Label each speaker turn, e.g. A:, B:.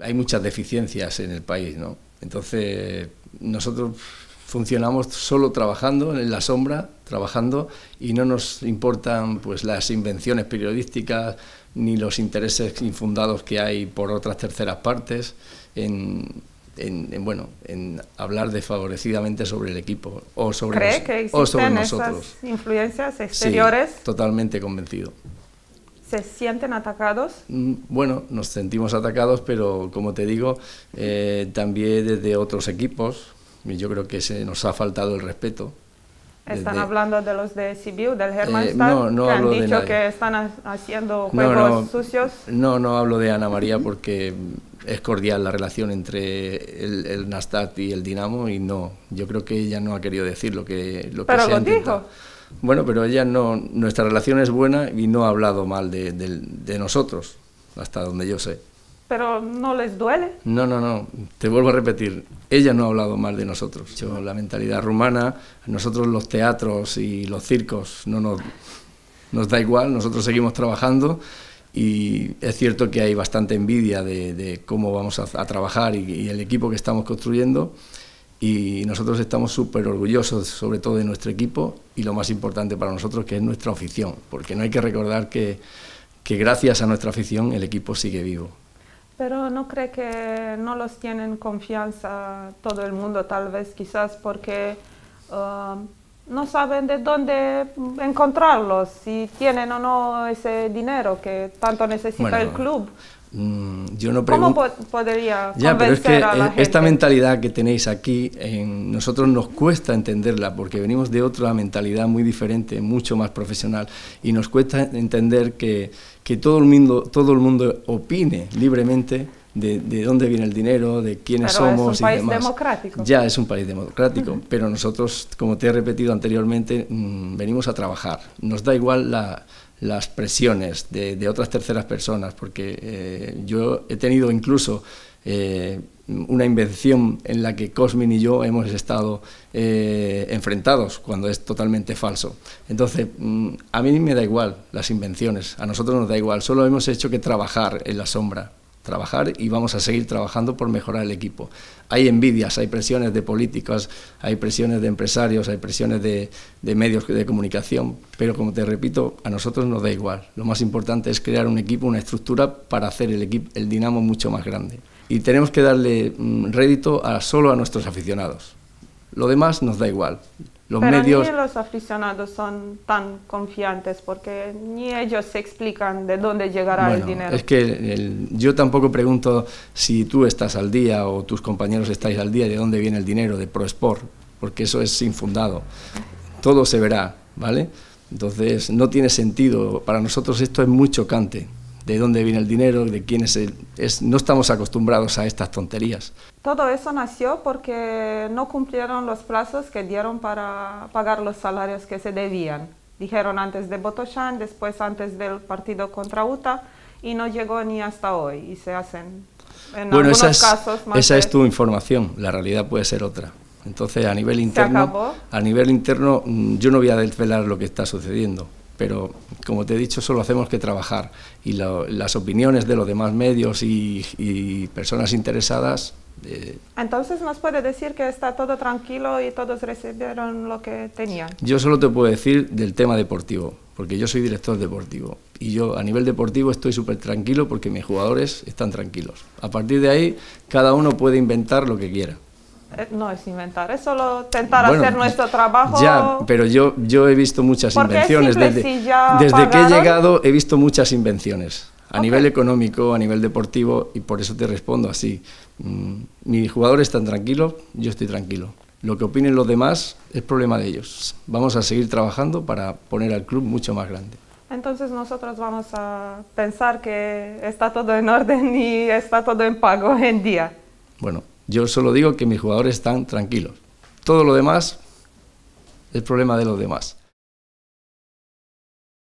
A: hay muchas deficiencias en el país, ¿no? Entonces, nosotros funcionamos solo trabajando en la sombra, trabajando y no nos importan pues las invenciones periodísticas ni los intereses infundados que hay por otras terceras partes en, bueno, en hablar desfavorecidamente sobre el equipo o sobre, ¿Cree que nosotros. Esas
B: influencias exteriores?
A: totalmente convencido.
B: ¿Se sienten atacados?
A: Mm, bueno, nos sentimos atacados, pero como te digo, eh, también desde otros equipos, yo creo que se nos ha faltado el respeto. ¿Están
B: hablando de los de Sibiu, del Hermannstadt, eh, no, no han dicho que están haciendo juegos sucios?
A: No, no hablo de Ana María porque es cordial la relación entre el, el Nastat y el Dinamo y no, yo creo que ella no ha querido decir lo que, lo Pero se dijo. Bueno, pero ella no, nuestra relación es buena y no ha hablado mal de, nosotros, hasta donde yo sé.
B: ¿Pero no les duele?
A: No, no, no. Te vuelvo a repetir, ella no ha hablado mal de nosotros. Yo, la mentalidad rumana, nosotros los teatros y los circos no nos, da igual, nosotros seguimos trabajando y es cierto que hay bastante envidia de, cómo vamos a, trabajar y, el equipo que estamos construyendo y nosotros estamos súper orgullosos sobre todo de nuestro equipo y lo más importante para nosotros que es nuestra afición, porque no hay que recordar que, gracias a nuestra afición el equipo sigue vivo.
B: Pero no cree que no los tienen confianza todo el mundo, tal vez quizás porque um, no saben de dónde encontrarlos, si tienen o no ese dinero que tanto necesita el club.
A: Mm, yo no ¿Cómo
B: podría ya, pero es que esta mentalidad
A: que tenéis aquí, en nosotros nos cuesta entenderla porque venimos de otra mentalidad muy diferente, mucho más profesional, y nos cuesta entender que, que todo, el mundo, todo el mundo opine libremente. De, de dónde viene el dinero, de quiénes pero somos. Es un país
B: democrático. Ya
A: es un país democrático, pero nosotros, como te he repetido anteriormente, mm, venimos a trabajar. Nos da igual la, las presiones de, otras terceras personas, porque eh, yo he tenido incluso eh, una invención en la que Cosmin y yo hemos estado eh, enfrentados cuando es totalmente falso. Entonces, mm, a mí me da igual las invenciones, a nosotros nos da igual, solo hemos hecho que trabajar en la sombra trabajar y vamos a seguir trabajando por mejorar el equipo. Hay envidias, hay presiones de políticas, hay presiones de empresarios, hay presiones de, medios de comunicación, pero como te repito, a nosotros nos da igual. Lo más importante es crear un equipo, una estructura para hacer el, equipo, el dinamo mucho más grande. Y tenemos que darle mm, rédito solo a nuestros aficionados. Lo demás nos da igual los Pero medios... Ni
B: los aficionados son tan confiantes porque ni ellos se explican de dónde llegará el dinero. Es
A: que yo tampoco pregunto si tú estás al día o tus compañeros estáis al día de dónde viene el dinero de ProSport, porque eso es infundado. Todo se verá, ¿vale? Entonces no tiene sentido. Para nosotros esto es muy chocante de dónde viene el dinero, de quién es el... no estamos acostumbrados a estas tonterías.
B: Todo eso nació porque no cumplieron los plazos que dieron para pagar los salarios que se debían. Dijeron antes de Botoxán, después antes del partido contra UTA y no llegó ni hasta hoy y se hacen en bueno, algunos esa es, casos más esa es tu
A: información, la realidad puede ser otra. Entonces, a nivel interno, a nivel interno mm, yo no voy a desvelar lo que está sucediendo pero como te he dicho, solo hacemos que trabajar y las opiniones de los demás medios y, personas interesadas. Eh,
B: Entonces nos puede decir que está todo tranquilo y todos recibieron lo que tenían.
A: Yo solo te puedo decir del tema deportivo, porque yo soy director deportivo y yo a nivel deportivo estoy súper tranquilo porque mis jugadores están tranquilos. A partir de ahí, cada uno puede inventar lo que quiera.
B: Eh, no es inventar, es solo intentar hacer nuestro trabajo. Ya, pero
A: yo, yo he visto muchas invenciones. desde, desde que he llegado he visto muchas invenciones, a nivel económico, a nivel deportivo, y por eso te respondo así. Mm, Mis jugadores están tranquilos, yo estoy tranquilo. Lo que opinen los demás es problema de ellos. Vamos a seguir trabajando para poner al club mucho más grande.
B: Entonces nosotros vamos a pensar que está todo en orden y está todo en pago en día.
A: Bueno, yo solo digo que mis jugadores están tranquilos. Todo lo demás es problema de los demás.